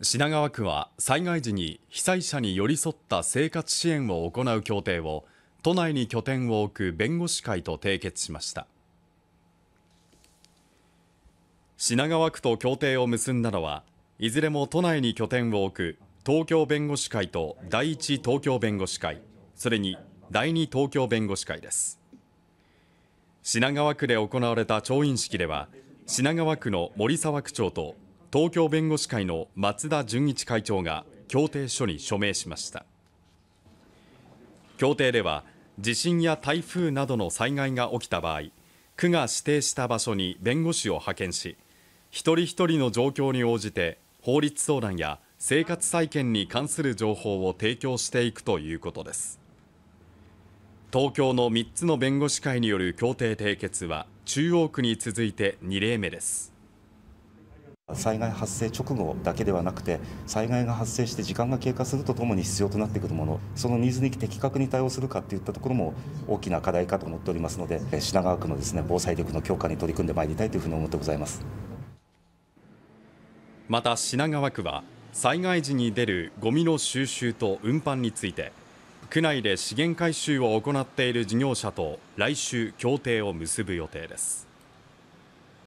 品川区は災害時に被災者に寄り添った生活支援を行う協定を都内に拠点を置く弁護士会と締結しました品川区と協定を結んだのはいずれも都内に拠点を置く東京弁護士会と第一東京弁護士会それに第二東京弁護士会です品川区で行われた調印式では品川区の森沢区長と東京弁護士会の松田純一会長が協定書に署名しました協定では地震や台風などの災害が起きた場合区が指定した場所に弁護士を派遣し一人一人の状況に応じて法律相談や生活再建に関する情報を提供していくということです東京の3つの弁護士会による協定締結は中央区に続いて2例目です災害発生直後だけではなくて災害が発生して時間が経過するとともに必要となってくるものそのニーズに的確に対応するかといったところも大きな課題かと思っておりますので品川区のですね防災力の強化に取り組んでまいりたいというふうに思ってございますまた品川区は災害時に出るゴミの収集と運搬について区内で資源回収を行っている事業者と来週協定を結ぶ予定です